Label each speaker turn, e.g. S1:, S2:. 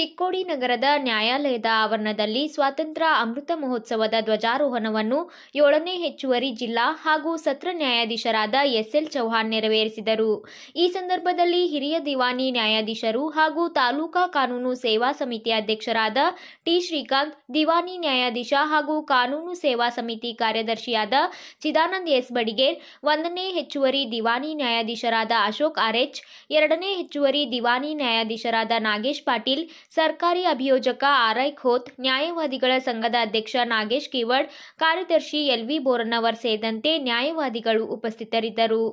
S1: ಚಿಕ್ಕೋಡಿ ನಗರದ ನ್ಯಾಯಾಲಯದ ಆವರಣದಲ್ಲಿ ಸ್ವಾತಂತ್ರ್ಯ ಅಮೃತ ಮಹೋತ್ಸವದ ಧ್ವಜಾರೋಹಣವನ್ನು ಏಳನೇ ಹೆಚ್ಚುವರಿ ಜಿಲ್ಲಾ ಹಾಗೂ ಸತ್ರ ನ್ಯಾಯಾಧೀಶರಾದ ಎಸ್ಎಲ್ ಚೌಹಾಣ್ ನೆರವೇರಿಸಿದರು ಈ ಸಂದರ್ಭದಲ್ಲಿ ಹಿರಿಯ ದಿವಾನಿ ನ್ಯಾಯಾಧೀಶರು ಹಾಗೂ ತಾಲೂಕಾ ಕಾನೂನು ಸೇವಾ ಸಮಿತಿ ಅಧ್ಯಕ್ಷರಾದ ಟಿ ಶ್ರೀಕಾಂತ್ ದಿವಾನಿ ನ್ಯಾಯಾಧೀಶ ಹಾಗೂ ಕಾನೂನು ಸೇವಾ ಸಮಿತಿ ಕಾರ್ಯದರ್ಶಿಯಾದ ಚಿದಾನಂದ್ ಎಸ್ ಬಡಿಗೇರ್ ಒಂದನೇ ಹೆಚ್ಚುವರಿ ದಿವಾನಿ ನ್ಯಾಯಾಧೀಶರಾದ ಅಶೋಕ್ ಆರ್ಎಚ್ ಎರಡನೇ ಹೆಚ್ಚುವರಿ ದಿವಾನಿ ನ್ಯಾಯಾಧೀಶರಾದ ನಾಗೇಶ್ ಪಾಟೀಲ್ ಸರ್ಕಾರಿ ಅಭಿಯೋಜಕ ಆರ್ಐ ಖೋತ್ ನ್ಯಾಯವಾದಿಗಳ ಸಂಘದ ಅಧ್ಯಕ್ಷ ನಾಗೇಶ್ ಕಿವಡ್ ಕಾರ್ಯದರ್ಶಿ ಎಲ್ವಿ ಬೋರನ್ನವರ್ ಸೇರಿದಂತೆ ನ್ಯಾಯವಾದಿಗಳು ಉಪಸ್ಥಿತರಿದ್ದರು